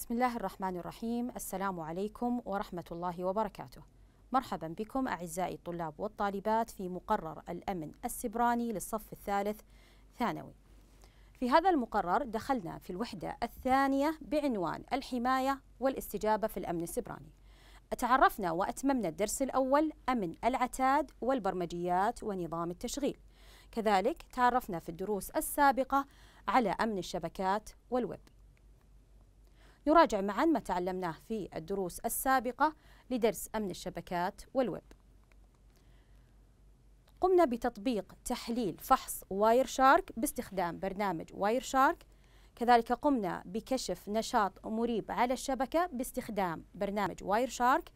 بسم الله الرحمن الرحيم السلام عليكم ورحمة الله وبركاته مرحبا بكم أعزائي الطلاب والطالبات في مقرر الأمن السبراني للصف الثالث ثانوي في هذا المقرر دخلنا في الوحدة الثانية بعنوان الحماية والاستجابة في الأمن السبراني تعرفنا وأتممنا الدرس الأول أمن العتاد والبرمجيات ونظام التشغيل كذلك تعرفنا في الدروس السابقة على أمن الشبكات والويب نراجع معا ما تعلمناه في الدروس السابقة لدرس أمن الشبكات والويب قمنا بتطبيق تحليل فحص واير شارك باستخدام برنامج واير شارك كذلك قمنا بكشف نشاط مريب على الشبكة باستخدام برنامج واير شارك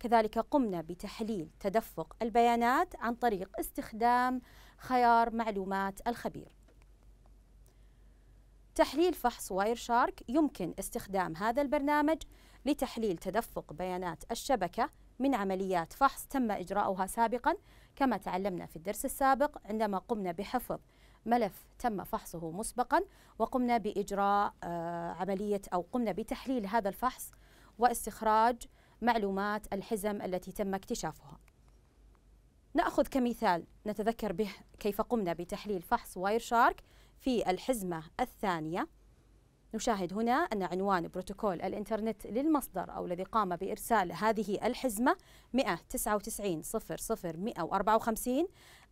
كذلك قمنا بتحليل تدفق البيانات عن طريق استخدام خيار معلومات الخبير تحليل فحص واير شارك يمكن استخدام هذا البرنامج لتحليل تدفق بيانات الشبكة من عمليات فحص تم إجراؤها سابقا كما تعلمنا في الدرس السابق عندما قمنا بحفظ ملف تم فحصه مسبقا وقمنا بإجراء آه، عملية أو قمنا بتحليل هذا الفحص واستخراج معلومات الحزم التي تم اكتشافها نأخذ كمثال نتذكر به كيف قمنا بتحليل فحص واير شارك في الحزمة الثانية نشاهد هنا أن عنوان بروتوكول الإنترنت للمصدر أو الذي قام بإرسال هذه الحزمة 199 صفر صفر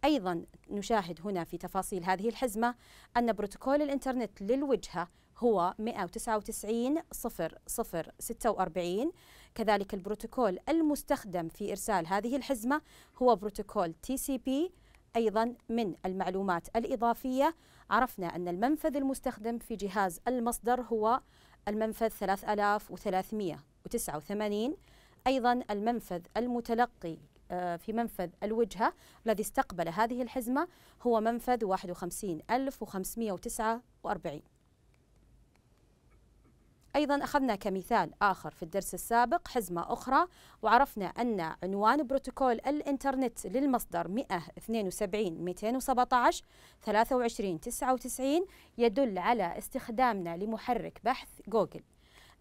أيضا نشاهد هنا في تفاصيل هذه الحزمة أن بروتوكول الإنترنت للوجهة هو 199 صفر صفر كذلك البروتوكول المستخدم في إرسال هذه الحزمة هو بروتوكول تي سي بي أيضا من المعلومات الإضافية عرفنا أن المنفذ المستخدم في جهاز المصدر هو المنفذ 3389 أيضا المنفذ المتلقي آه، في منفذ الوجهة الذي استقبل هذه الحزمة هو منفذ 51549 أيضا أخذنا كمثال آخر في الدرس السابق حزمة أخرى وعرفنا أن عنوان بروتوكول الإنترنت للمصدر 172 217 23 99 يدل على استخدامنا لمحرك بحث جوجل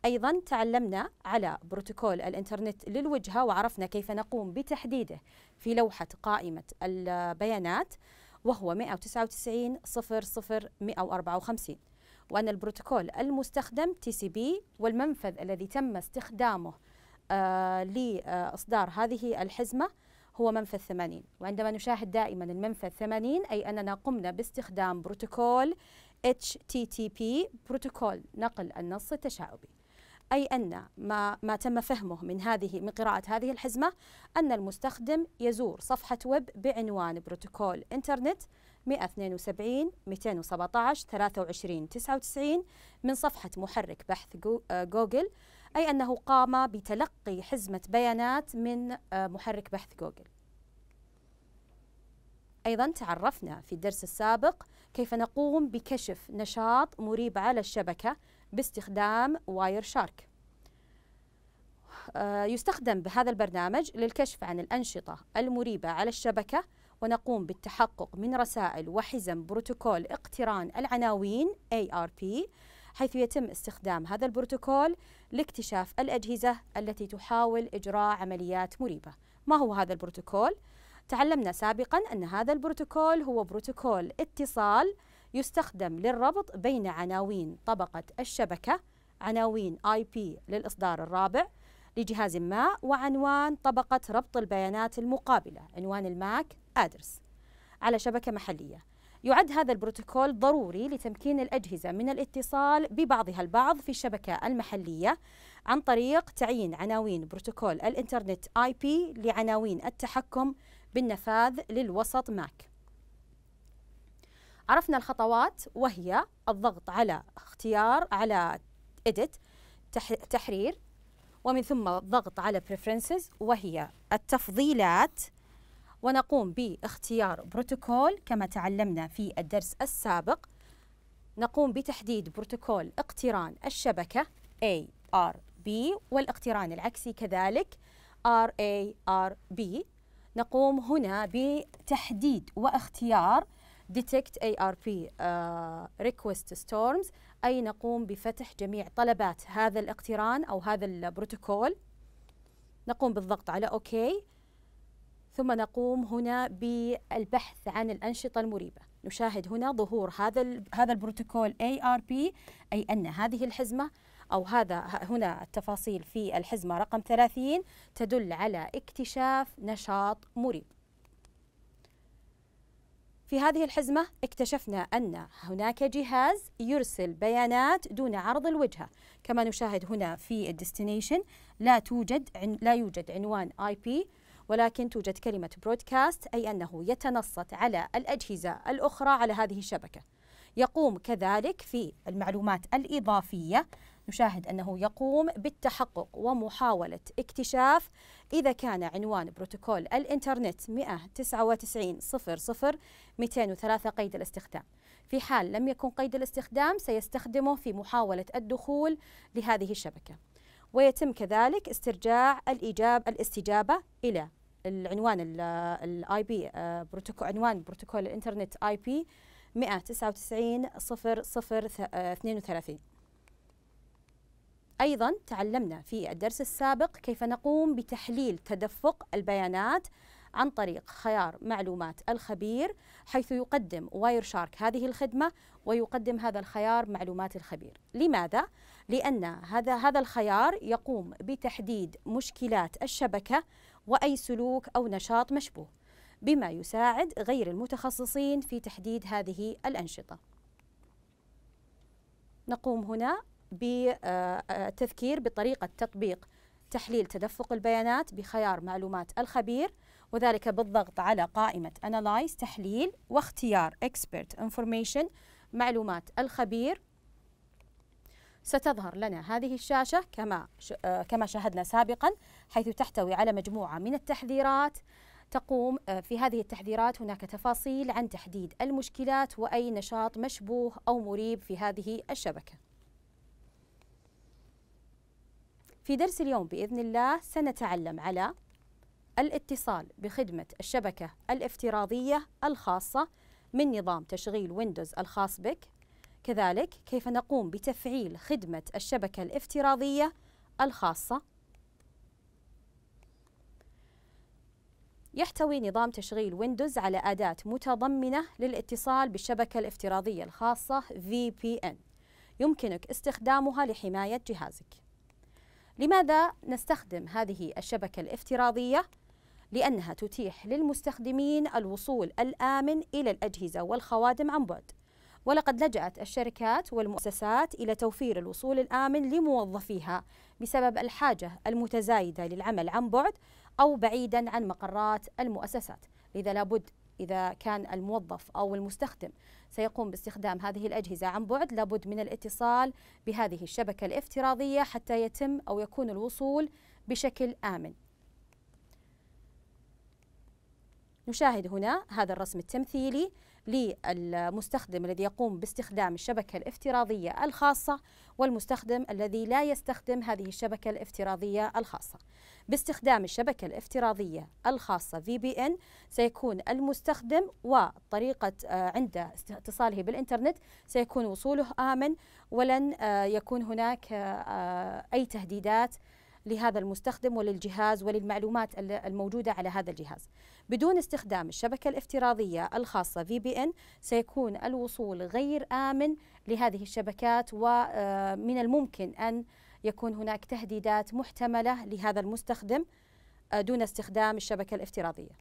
أيضا تعلمنا على بروتوكول الإنترنت للوجهة وعرفنا كيف نقوم بتحديده في لوحة قائمة البيانات وهو 199 00 154 وأن البروتوكول المستخدم تي سي بي والمنفذ الذي تم استخدامه آه لإصدار هذه الحزمة هو منفذ 80 وعندما نشاهد دائما المنفذ 80 أي أننا قمنا باستخدام بروتوكول HTTP بروتوكول نقل النص التشاؤبي أي أن ما, ما تم فهمه من هذه من قراءة هذه الحزمة أن المستخدم يزور صفحة ويب بعنوان بروتوكول إنترنت 172 217 23 99 من صفحة محرك بحث آه، جوجل أي أنه قام بتلقي حزمة بيانات من آه، محرك بحث جوجل أيضا تعرفنا في الدرس السابق كيف نقوم بكشف نشاط مريب على الشبكة باستخدام واير شارك آه، يستخدم بهذا البرنامج للكشف عن الأنشطة المريبة على الشبكة ونقوم بالتحقق من رسائل وحزم بروتوكول اقتران العناوين ARP حيث يتم استخدام هذا البروتوكول لاكتشاف الأجهزة التي تحاول إجراء عمليات مريبة ما هو هذا البروتوكول؟ تعلمنا سابقا أن هذا البروتوكول هو بروتوكول اتصال يستخدم للربط بين عناوين طبقة الشبكة عناوين IP للإصدار الرابع لجهاز ما وعنوان طبقة ربط البيانات المقابلة عنوان الماك آدرس على شبكة محلية يعد هذا البروتوكول ضروري لتمكين الأجهزة من الاتصال ببعضها البعض في الشبكة المحلية عن طريق تعيين عناوين بروتوكول الإنترنت آي بي لعناوين التحكم بالنفاذ للوسط ماك عرفنا الخطوات وهي الضغط على اختيار على edit تحرير ومن ثم الضغط على preferences وهي التفضيلات ونقوم باختيار بروتوكول كما تعلمنا في الدرس السابق نقوم بتحديد بروتوكول اقتران الشبكة ARB والاقتران العكسي كذلك RARB نقوم هنا بتحديد واختيار detect ARP آه، request storms أي نقوم بفتح جميع طلبات هذا الاقتران أو هذا البروتوكول نقوم بالضغط على OK ثم نقوم هنا بالبحث عن الأنشطة المريبة نشاهد هنا ظهور هذا هذا البروتوكول ARP أي أن هذه الحزمة أو هذا هنا التفاصيل في الحزمة رقم 30 تدل على اكتشاف نشاط مريب في هذه الحزمة اكتشفنا أن هناك جهاز يرسل بيانات دون عرض الوجهة كما نشاهد هنا في الديستنيشن لا توجد لا يوجد عنوان IP ولكن توجد كلمة برودكاست أي أنه يتنصت على الأجهزة الأخرى على هذه الشبكة يقوم كذلك في المعلومات الإضافية نشاهد أنه يقوم بالتحقق ومحاولة اكتشاف إذا كان عنوان بروتوكول الإنترنت 199.00.203 203 قيد الاستخدام في حال لم يكن قيد الاستخدام سيستخدمه في محاولة الدخول لهذه الشبكة ويتم كذلك استرجاع الإجاب الاستجابة إلى العنوان الاي بي آه، بروتوكول عنوان بروتوكول الانترنت اي بي 199 0 0 32 أيضا تعلمنا في الدرس السابق كيف نقوم بتحليل تدفق البيانات عن طريق خيار معلومات الخبير حيث يقدم واير شارك هذه الخدمة ويقدم هذا الخيار معلومات الخبير لماذا؟ لأن هذا هذا الخيار يقوم بتحديد مشكلات الشبكة وأي سلوك أو نشاط مشبوه بما يساعد غير المتخصصين في تحديد هذه الأنشطة نقوم هنا بالتذكير بطريقة تطبيق تحليل تدفق البيانات بخيار معلومات الخبير وذلك بالضغط على قائمة Analyze تحليل واختيار Expert Information معلومات الخبير ستظهر لنا هذه الشاشة كما آه، كما شاهدنا سابقا حيث تحتوي على مجموعة من التحذيرات تقوم آه، في هذه التحذيرات هناك تفاصيل عن تحديد المشكلات وأي نشاط مشبوه أو مريب في هذه الشبكة في درس اليوم بإذن الله سنتعلم على الاتصال بخدمة الشبكة الافتراضية الخاصة من نظام تشغيل ويندوز الخاص بك كذلك كيف نقوم بتفعيل خدمة الشبكة الافتراضية الخاصة يحتوي نظام تشغيل ويندوز على أداة متضمنة للاتصال بالشبكة الافتراضية الخاصة VPN يمكنك استخدامها لحماية جهازك لماذا نستخدم هذه الشبكة الافتراضية؟ لأنها تتيح للمستخدمين الوصول الآمن إلى الأجهزة والخوادم عن بعد ولقد لجأت الشركات والمؤسسات إلى توفير الوصول الآمن لموظفيها بسبب الحاجة المتزايدة للعمل عن بعد أو بعيدا عن مقرات المؤسسات لذا لابد إذا كان الموظف أو المستخدم سيقوم باستخدام هذه الأجهزة عن بعد لابد من الاتصال بهذه الشبكة الافتراضية حتى يتم أو يكون الوصول بشكل آمن نشاهد هنا هذا الرسم التمثيلي للمستخدم الذي يقوم باستخدام الشبكة الافتراضية الخاصة والمستخدم الذي لا يستخدم هذه الشبكة الافتراضية الخاصة باستخدام الشبكة الافتراضية الخاصة VPN سيكون المستخدم وطريقة آه، عند اتصاله بالإنترنت سيكون وصوله آمن ولن آه، يكون هناك آه، أي تهديدات لهذا المستخدم وللجهاز وللمعلومات الموجودة على هذا الجهاز بدون استخدام الشبكة الافتراضية الخاصة VPN سيكون الوصول غير آمن لهذه الشبكات ومن آه، الممكن أن يكون هناك تهديدات محتملة لهذا المستخدم آه، دون استخدام الشبكة الافتراضية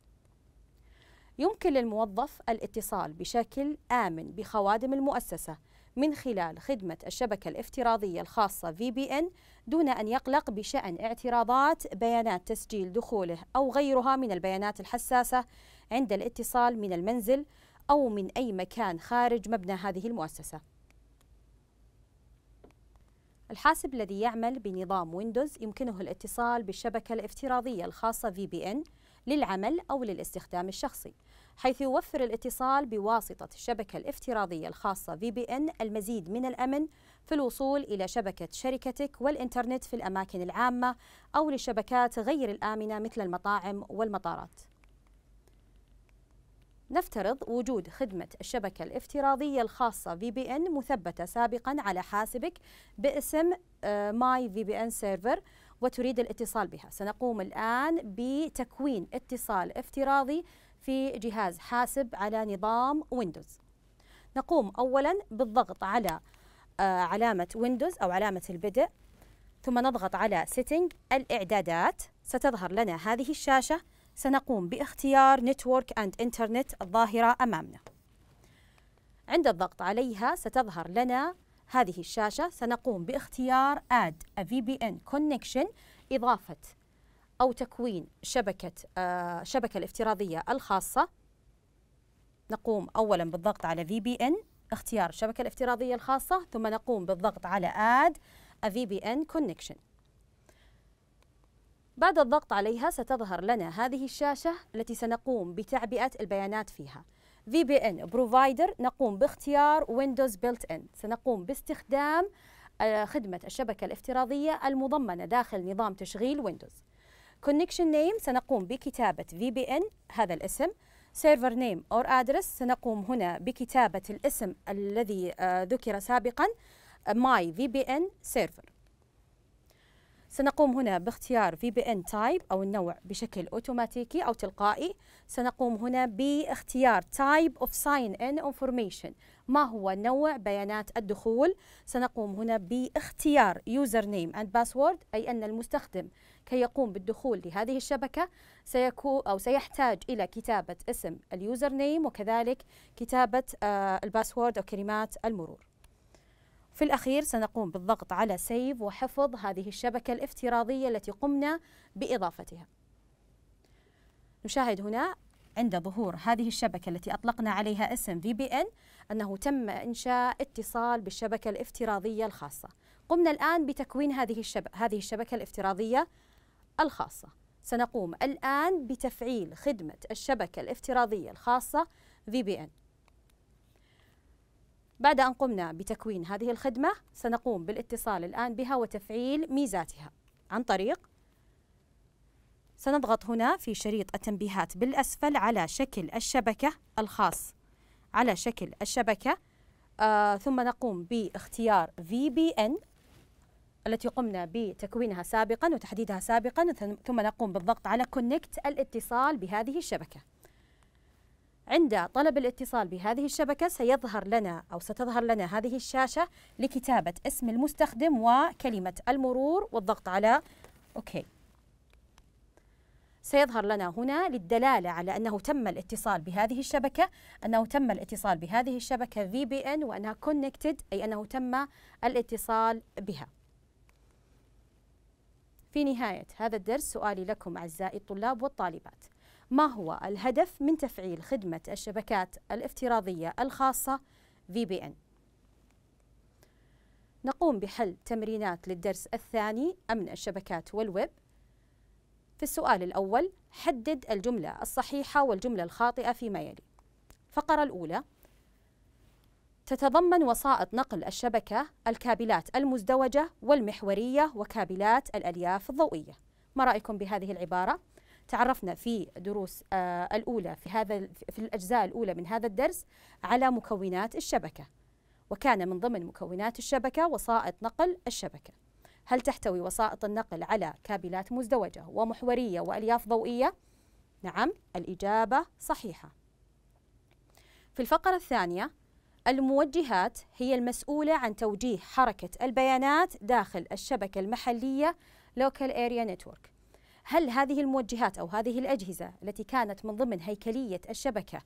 يمكن للموظف الاتصال بشكل آمن بخوادم المؤسسة من خلال خدمة الشبكة الافتراضية الخاصة VPN دون أن يقلق بشأن اعتراضات بيانات تسجيل دخوله أو غيرها من البيانات الحساسة عند الاتصال من المنزل أو من أي مكان خارج مبنى هذه المؤسسة. الحاسب الذي يعمل بنظام ويندوز يمكنه الاتصال بالشبكة الافتراضية الخاصة VPN للعمل أو للاستخدام الشخصي حيث يوفر الاتصال بواسطة الشبكة الافتراضية الخاصة VPN المزيد من الأمن في الوصول إلى شبكة شركتك والإنترنت في الأماكن العامة أو للشبكات غير الآمنة مثل المطاعم والمطارات نفترض وجود خدمة الشبكة الافتراضية الخاصة VPN مثبتة سابقا على حاسبك باسم ماي في بي ان سيرفر وتريد الاتصال بها سنقوم الآن بتكوين اتصال افتراضي في جهاز حاسب على نظام ويندوز نقوم أولا بالضغط على آه، علامة ويندوز أو علامة البدء ثم نضغط على سيتنج الإعدادات ستظهر لنا هذه الشاشة سنقوم باختيار نتورك أند إنترنت الظاهرة أمامنا عند الضغط عليها ستظهر لنا هذه الشاشة سنقوم باختيار Add a VPN Connection إضافة أو تكوين شبكة آه، شبكة الافتراضية الخاصة نقوم أولا بالضغط على في بي إن اختيار الشبكة الافتراضية الخاصة ثم نقوم بالضغط على Add a VPN Connection بعد الضغط عليها ستظهر لنا هذه الشاشة التي سنقوم بتعبئة البيانات فيها VPN Provider نقوم باختيار Windows Built-in سنقوم باستخدام آه، خدمة الشبكة الافتراضية المضمنة داخل نظام تشغيل ويندوز كونكشن نيم سنقوم بكتابة في بي ان هذا الاسم سيرفر نيم or ادرس سنقوم هنا بكتابة الاسم الذي آه، ذكر سابقا ماي في بي ان سيرفر سنقوم هنا باختيار في بي ان تايب او النوع بشكل اوتوماتيكي او تلقائي سنقوم هنا باختيار تايب اوف ساين ان انفورميشن ما هو نوع بيانات الدخول سنقوم هنا باختيار يوزر نيم اند باسورد أي أن المستخدم كي يقوم بالدخول لهذه الشبكة سيكون أو سيحتاج إلى كتابة اسم اليوزر نيم وكذلك كتابة آه، الباسورد أو كلمات المرور في الأخير سنقوم بالضغط على سيف وحفظ هذه الشبكة الافتراضية التي قمنا بإضافتها نشاهد هنا عند ظهور هذه الشبكة التي أطلقنا عليها اسم VPN أنه تم إنشاء اتصال بالشبكة الافتراضية الخاصة قمنا الآن بتكوين هذه الشبكة, هذه الشبكة الافتراضية الخاصة سنقوم الآن بتفعيل خدمة الشبكة الافتراضية الخاصة VPN بعد أن قمنا بتكوين هذه الخدمة سنقوم بالاتصال الآن بها وتفعيل ميزاتها عن طريق سنضغط هنا في شريط التنبيهات بالأسفل على شكل الشبكة الخاص على شكل الشبكة آه ثم نقوم باختيار ان التي قمنا بتكوينها سابقا وتحديدها سابقا ثم نقوم بالضغط على كونكت الاتصال بهذه الشبكة عند طلب الاتصال بهذه الشبكة سيظهر لنا أو ستظهر لنا هذه الشاشة لكتابة اسم المستخدم وكلمة المرور والضغط على أوكي سيظهر لنا هنا للدلالة على أنه تم الاتصال بهذه الشبكة أنه تم الاتصال بهذه الشبكة في بي إن وأنها connected أي أنه تم الاتصال بها في نهاية هذا الدرس سؤالي لكم أعزائي الطلاب والطالبات ما هو الهدف من تفعيل خدمة الشبكات الافتراضية الخاصة VPN؟ نقوم بحل تمرينات للدرس الثاني أمن الشبكات والويب في السؤال الأول حدد الجملة الصحيحة والجملة الخاطئة فيما يلي فقرة الأولى تتضمن وسائط نقل الشبكة الكابلات المزدوجة والمحورية وكابلات الألياف الضوئية ما رأيكم بهذه العبارة؟ تعرفنا في دروس آه الأولى في هذا في الأجزاء الأولى من هذا الدرس على مكونات الشبكة وكان من ضمن مكونات الشبكة وسائط نقل الشبكة هل تحتوي وسائط النقل على كابلات مزدوجة ومحورية وألياف ضوئية؟ نعم الإجابة صحيحة. في الفقرة الثانية الموجهات هي المسؤولة عن توجيه حركة البيانات داخل الشبكة المحلية Local Area Network. هل هذه الموجهات أو هذه الأجهزة التي كانت من ضمن هيكلية الشبكة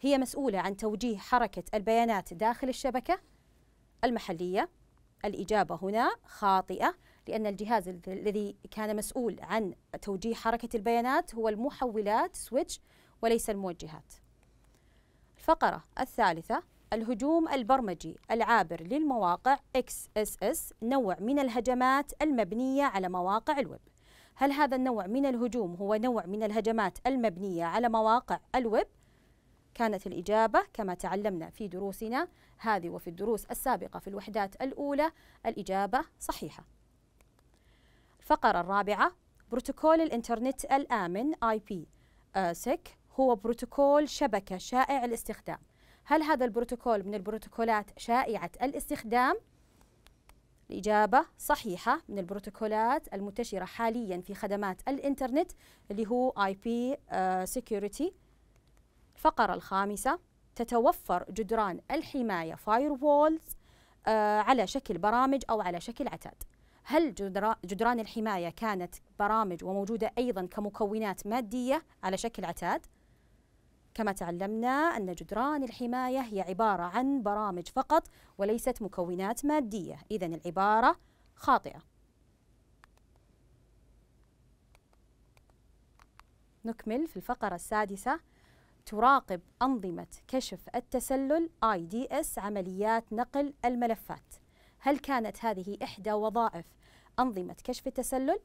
هي مسؤولة عن توجيه حركة البيانات داخل الشبكة المحلية؟ الإجابة هنا خاطئة لأن الجهاز الذي كان مسؤول عن توجيه حركة البيانات هو المحولات سويتش وليس الموجهات الفقرة الثالثة الهجوم البرمجي العابر للمواقع XSS نوع من الهجمات المبنية على مواقع الويب هل هذا النوع من الهجوم هو نوع من الهجمات المبنية على مواقع الويب كانت الإجابة كما تعلمنا في دروسنا هذه وفي الدروس السابقة في الوحدات الأولى الإجابة صحيحة الفقرة الرابعة بروتوكول الإنترنت الآمن IP آه، سك هو بروتوكول شبكة شائع الاستخدام هل هذا البروتوكول من البروتوكولات شائعة الاستخدام؟ الإجابة صحيحة من البروتوكولات المنتشرة حاليا في خدمات الإنترنت اللي هو IP آه، Security الفقرة الخامسة تتوفر جدران الحماية فاير آه، وولز على شكل برامج أو على شكل عتاد هل جدران الحماية كانت برامج وموجودة أيضا كمكونات مادية على شكل عتاد؟ كما تعلمنا أن جدران الحماية هي عبارة عن برامج فقط وليست مكونات مادية إذا العبارة خاطئة نكمل في الفقرة السادسة تراقب أنظمة كشف التسلل IDS عمليات نقل الملفات هل كانت هذه إحدى وظائف أنظمة كشف التسلل؟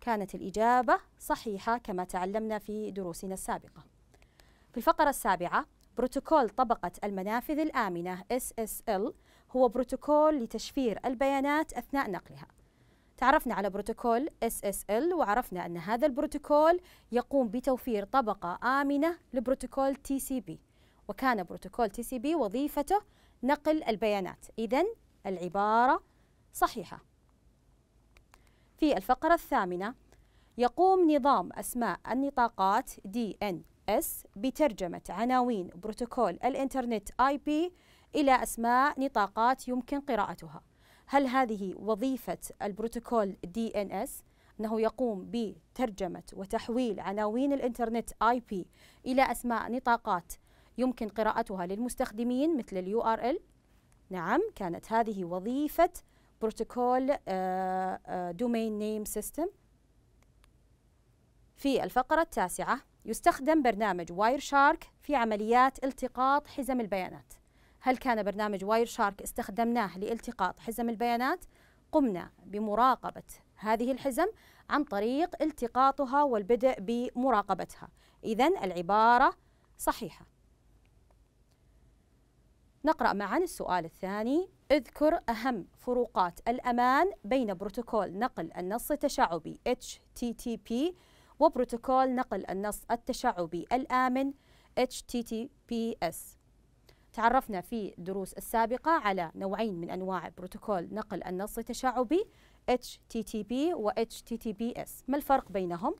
كانت الإجابة صحيحة كما تعلمنا في دروسنا السابقة في الفقرة السابعة بروتوكول طبقة المنافذ الآمنة SSL هو بروتوكول لتشفير البيانات أثناء نقلها تعرفنا على بروتوكول SSL وعرفنا أن هذا البروتوكول يقوم بتوفير طبقة آمنة لبروتوكول TCP وكان بروتوكول TCP وظيفته نقل البيانات إذا العبارة صحيحة في الفقرة الثامنة يقوم نظام أسماء النطاقات DNS بترجمة عناوين بروتوكول الإنترنت IP إلى أسماء نطاقات يمكن قراءتها هل هذه وظيفة البروتوكول دي ان اس انه يقوم بترجمة وتحويل عناوين الانترنت اي بي الى اسماء نطاقات يمكن قراءتها للمستخدمين مثل اليو ار ال نعم كانت هذه وظيفة بروتوكول دومين نيم سيستم في الفقرة التاسعة يستخدم برنامج واير شارك في عمليات التقاط حزم البيانات هل كان برنامج واير شارك استخدمناه لالتقاط حزم البيانات؟ قمنا بمراقبة هذه الحزم عن طريق التقاطها والبدء بمراقبتها إذا العبارة صحيحة نقرأ معا السؤال الثاني اذكر أهم فروقات الأمان بين بروتوكول نقل النص التشعبي HTTP وبروتوكول نقل النص التشعبي الآمن HTTPS تعرفنا في دروس السابقة على نوعين من أنواع بروتوكول نقل النص التشعبي HTTP و HTTPS ما الفرق بينهم؟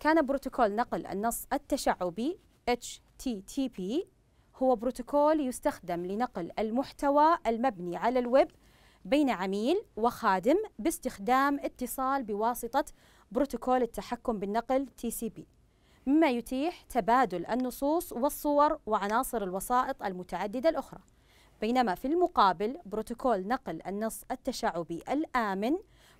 كان بروتوكول نقل النص التشعبي HTTP هو بروتوكول يستخدم لنقل المحتوى المبني على الويب بين عميل وخادم باستخدام اتصال بواسطة بروتوكول التحكم بالنقل TCP مما يتيح تبادل النصوص والصور وعناصر الوسائط المتعددة الأخرى بينما في المقابل بروتوكول نقل النص التشعبي الآمن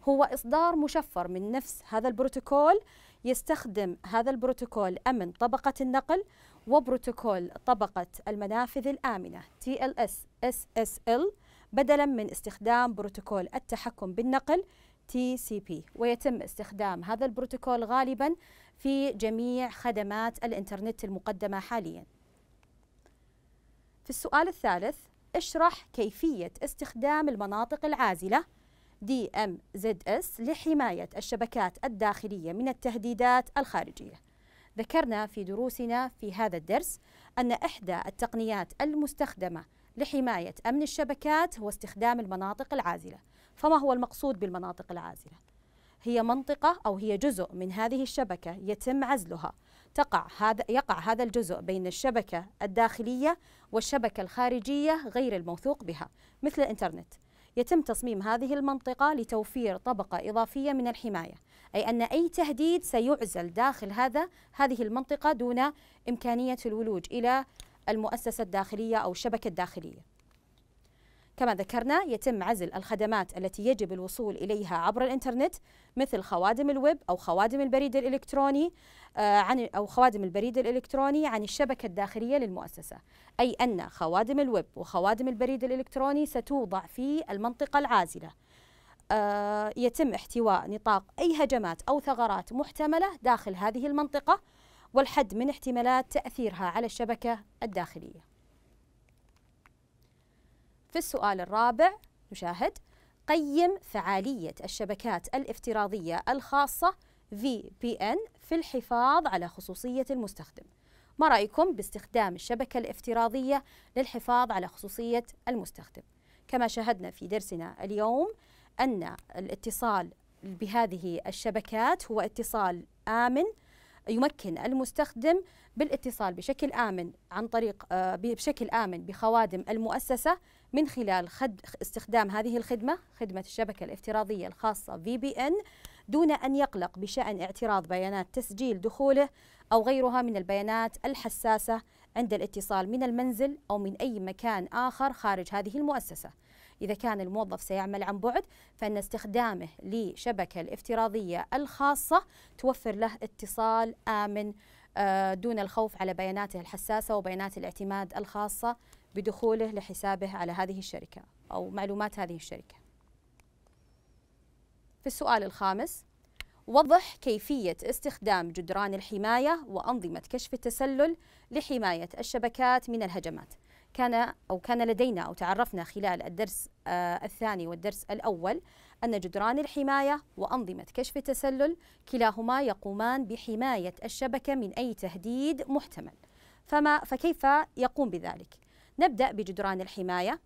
هو إصدار مشفر من نفس هذا البروتوكول يستخدم هذا البروتوكول أمن طبقة النقل وبروتوكول طبقة المنافذ الآمنة TLS SSL بدلا من استخدام بروتوكول التحكم بالنقل TCP ويتم استخدام هذا البروتوكول غالبا في جميع خدمات الإنترنت المقدمة حالياً. في السؤال الثالث اشرح كيفية استخدام المناطق العازلة DMZS لحماية الشبكات الداخلية من التهديدات الخارجية. ذكرنا في دروسنا في هذا الدرس أن إحدى التقنيات المستخدمة لحماية أمن الشبكات هو استخدام المناطق العازلة. فما هو المقصود بالمناطق العازلة؟ هي منطقة أو هي جزء من هذه الشبكة يتم عزلها تقع هذا يقع هذا الجزء بين الشبكة الداخلية والشبكة الخارجية غير الموثوق بها مثل الإنترنت يتم تصميم هذه المنطقة لتوفير طبقة إضافية من الحماية أي أن أي تهديد سيعزل داخل هذا هذه المنطقة دون إمكانية الولوج إلى المؤسسة الداخلية أو الشبكة الداخلية كما ذكرنا يتم عزل الخدمات التي يجب الوصول إليها عبر الإنترنت مثل خوادم الويب أو خوادم البريد الإلكتروني آه، عن أو خوادم البريد الإلكتروني عن الشبكة الداخلية للمؤسسة أي أن خوادم الويب وخوادم البريد الإلكتروني ستوضع في المنطقة العازلة آه، يتم احتواء نطاق أي هجمات أو ثغرات محتملة داخل هذه المنطقة والحد من احتمالات تأثيرها على الشبكة الداخلية في السؤال الرابع نشاهد قيم فعالية الشبكات الافتراضية الخاصة VPN في الحفاظ على خصوصية المستخدم ما رأيكم باستخدام الشبكة الافتراضية للحفاظ على خصوصية المستخدم كما شاهدنا في درسنا اليوم أن الاتصال بهذه الشبكات هو اتصال آمن يمكن المستخدم بالاتصال بشكل آمن عن طريق آه، بشكل آمن بخوادم المؤسسة من خلال خد استخدام هذه الخدمة خدمة الشبكة الافتراضية الخاصة VPN دون أن يقلق بشأن اعتراض بيانات تسجيل دخوله أو غيرها من البيانات الحساسة عند الاتصال من المنزل أو من أي مكان آخر خارج هذه المؤسسة إذا كان الموظف سيعمل عن بعد فإن استخدامه لشبكة الافتراضية الخاصة توفر له اتصال آمن آه، دون الخوف على بياناته الحساسة وبيانات الاعتماد الخاصة بدخوله لحسابه على هذه الشركة أو معلومات هذه الشركة في السؤال الخامس وضح كيفية استخدام جدران الحماية وأنظمة كشف التسلل لحماية الشبكات من الهجمات كان أو كان لدينا أو تعرفنا خلال الدرس آه الثاني والدرس الأول أن جدران الحماية وأنظمة كشف التسلل كلاهما يقومان بحماية الشبكة من أي تهديد محتمل فما فكيف يقوم بذلك؟ نبدأ بجدران الحماية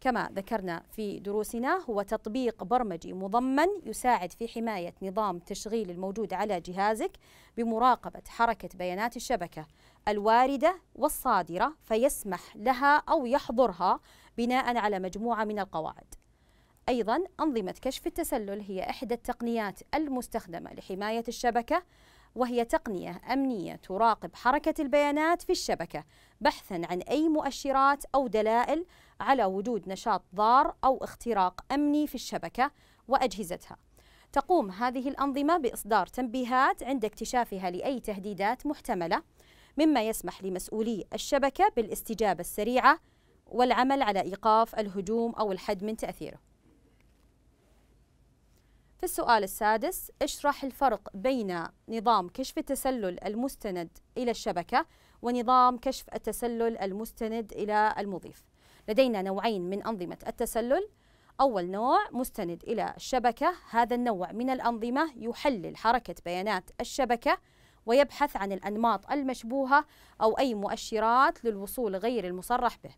كما ذكرنا في دروسنا هو تطبيق برمجي مضمن يساعد في حماية نظام تشغيل الموجود على جهازك بمراقبة حركة بيانات الشبكة الواردة والصادرة فيسمح لها أو يحظرها بناء على مجموعة من القواعد أيضا أنظمة كشف التسلل هي إحدى التقنيات المستخدمة لحماية الشبكة وهي تقنية أمنية تراقب حركة البيانات في الشبكة بحثا عن أي مؤشرات أو دلائل على وجود نشاط ضار أو اختراق أمني في الشبكة وأجهزتها. تقوم هذه الأنظمة بإصدار تنبيهات عند اكتشافها لأي تهديدات محتملة، مما يسمح لمسؤولي الشبكة بالاستجابة السريعة والعمل على إيقاف الهجوم أو الحد من تأثيره. في السؤال السادس اشرح الفرق بين نظام كشف التسلل المستند إلى الشبكة ونظام كشف التسلل المستند إلى المضيف لدينا نوعين من أنظمة التسلل أول نوع مستند إلى الشبكة هذا النوع من الأنظمة يحلل حركة بيانات الشبكة ويبحث عن الأنماط المشبوهة أو أي مؤشرات للوصول غير المصرح به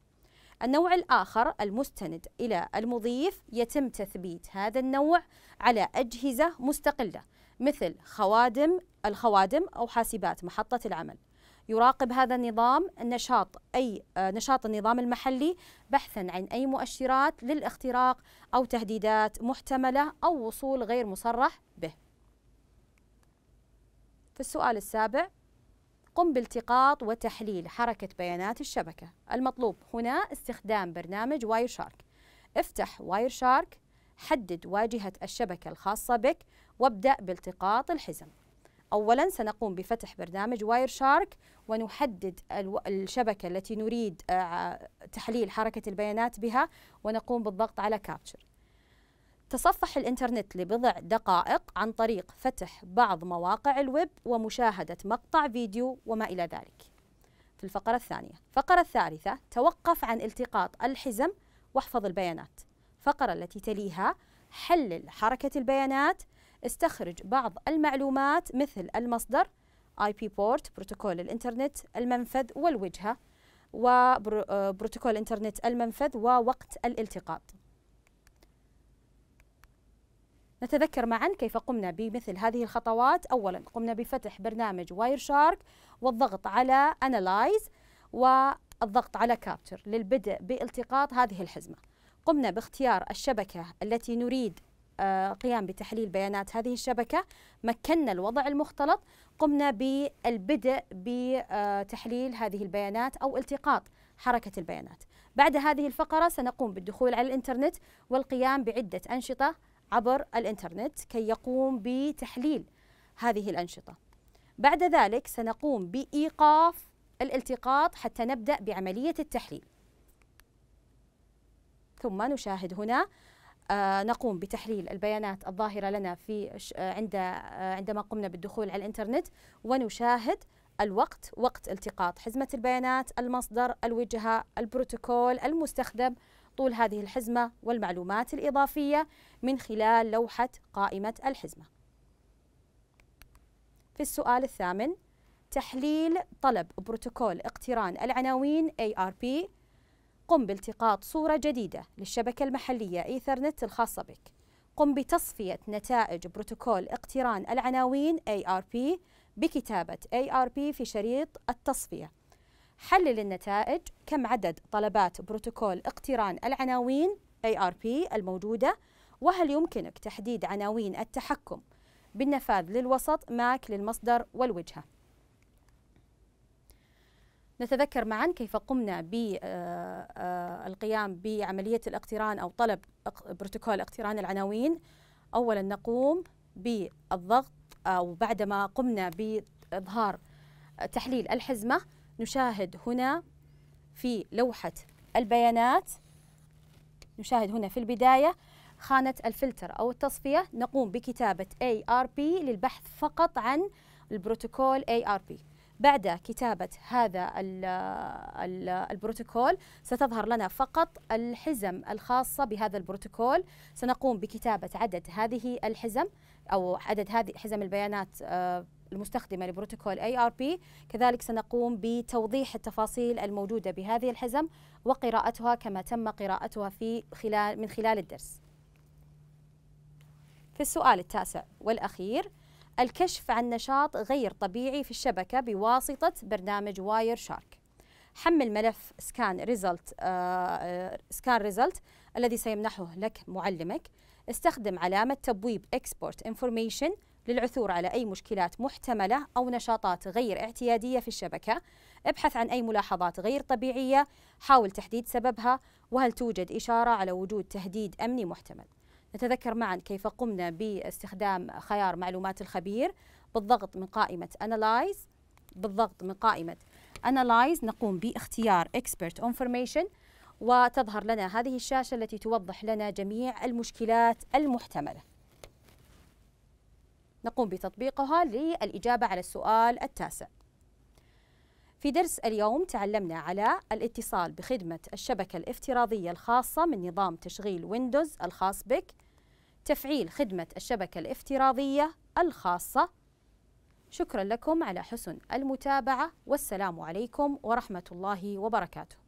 النوع الآخر المستند إلى المضيف يتم تثبيت هذا النوع على أجهزة مستقلة مثل خوادم الخوادم أو حاسبات محطة العمل يراقب هذا النظام نشاط أي آه، نشاط النظام المحلي بحثا عن أي مؤشرات للاختراق أو تهديدات محتملة أو وصول غير مصرح به في السؤال السابع قم بالتقاط وتحليل حركة بيانات الشبكة المطلوب هنا استخدام برنامج واير شارك افتح واير شارك حدد واجهة الشبكة الخاصة بك وابدأ بالتقاط الحزم أولا سنقوم بفتح برنامج واير شارك ونحدد الشبكة التي نريد آه، تحليل حركة البيانات بها ونقوم بالضغط على كابتشر تصفح الإنترنت لبضع دقائق عن طريق فتح بعض مواقع الويب ومشاهدة مقطع فيديو وما إلى ذلك في الفقرة الثانية الفقرة الثالثة توقف عن التقاط الحزم واحفظ البيانات الفقرة التي تليها حلل حركة البيانات استخرج بعض المعلومات مثل المصدر IP port بروتوكول الإنترنت المنفذ والوجهة وبروتوكول آه، الانترنت المنفذ ووقت الالتقاط نتذكر معا كيف قمنا بمثل هذه الخطوات أولا قمنا بفتح برنامج واير شارك والضغط على أنالايز والضغط على كابتشر للبدء بالتقاط هذه الحزمة قمنا باختيار الشبكة التي نريد آه، قيام بتحليل بيانات هذه الشبكة مكنا الوضع المختلط قمنا بالبدء بتحليل آه، هذه البيانات أو التقاط حركة البيانات بعد هذه الفقرة سنقوم بالدخول على الإنترنت والقيام بعدة أنشطة عبر الانترنت كي يقوم بتحليل هذه الأنشطة بعد ذلك سنقوم بإيقاف الالتقاط حتى نبدأ بعملية التحليل ثم نشاهد هنا آه نقوم بتحليل البيانات الظاهرة لنا في آه عند آه عندما قمنا بالدخول على الإنترنت ونشاهد الوقت وقت التقاط حزمة البيانات المصدر الوجهة البروتوكول المستخدم طول هذه الحزمة والمعلومات الإضافية من خلال لوحة قائمة الحزمة في السؤال الثامن تحليل طلب بروتوكول اقتران العناوين ARP قم بالتقاط صورة جديدة للشبكة المحلية إيثرنت الخاصة بك قم بتصفية نتائج بروتوكول اقتران العناوين ARP بكتابة ARP في شريط التصفية حلل النتائج كم عدد طلبات بروتوكول اقتران العناوين ARP الموجودة وهل يمكنك تحديد عناوين التحكم بالنفاذ للوسط ماك للمصدر والوجهة نتذكر معا كيف قمنا بالقيام آه، آه، بعملية الاقتران أو طلب بروتوكول اقتران العناوين أولا نقوم بالضغط أو بعدما قمنا بإظهار تحليل الحزمة نشاهد هنا في لوحة البيانات نشاهد هنا في البداية خانة الفلتر أو التصفية نقوم بكتابة ARP للبحث فقط عن البروتوكول ARP بعد كتابة هذا الـ الـ البروتوكول ستظهر لنا فقط الحزم الخاصة بهذا البروتوكول سنقوم بكتابة عدد هذه الحزم أو عدد هذه حزم البيانات آه، المستخدمة لبروتوكول اي ار بي كذلك سنقوم بتوضيح التفاصيل الموجودة بهذه الحزم وقراءتها كما تم قراءتها في خلال من خلال الدرس في السؤال التاسع والأخير الكشف عن نشاط غير طبيعي في الشبكة بواسطة برنامج واير شارك حمل ملف سكان ريزلت آه، آه، سكان ريزلت الذي سيمنحه لك معلمك استخدم علامة تبويب export information للعثور على أي مشكلات محتملة أو نشاطات غير اعتيادية في الشبكة ابحث عن أي ملاحظات غير طبيعية حاول تحديد سببها وهل توجد إشارة على وجود تهديد أمني محتمل نتذكر معا كيف قمنا باستخدام خيار معلومات الخبير بالضغط من قائمة Analyze بالضغط من قائمة Analyze نقوم باختيار Expert Information وتظهر لنا هذه الشاشة التي توضح لنا جميع المشكلات المحتملة نقوم بتطبيقها للإجابة على السؤال التاسع في درس اليوم تعلمنا على الاتصال بخدمة الشبكة الافتراضية الخاصة من نظام تشغيل ويندوز الخاص بك تفعيل خدمة الشبكة الافتراضية الخاصة شكرا لكم على حسن المتابعة والسلام عليكم ورحمة الله وبركاته